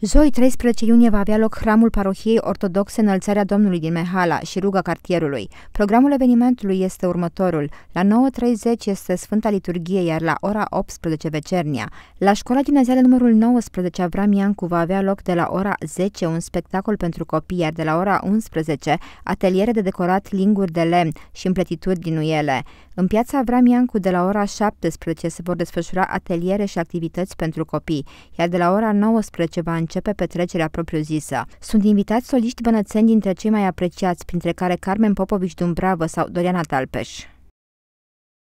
Joi 13 iunie va avea loc hramul parohiei ortodoxe Înălțarea Domnului din Mehala și ruga cartierului. Programul evenimentului este următorul. La 9.30 este Sfânta Liturghie, iar la ora 18 vecernia. La școala gimnazială numărul 19 Avram Iancu va avea loc de la ora 10 un spectacol pentru copii, iar de la ora 11 ateliere de decorat linguri de lemn și împletituri din uiele. În piața Avram Iancu de la ora 17 se vor desfășura ateliere și activități pentru copii, iar de la ora 19 va începe petrecerea propriu-zisă. Sunt invitați soliști bănățeni dintre cei mai apreciați, printre care Carmen Popovici Dumbrava sau Doriana Talpeș.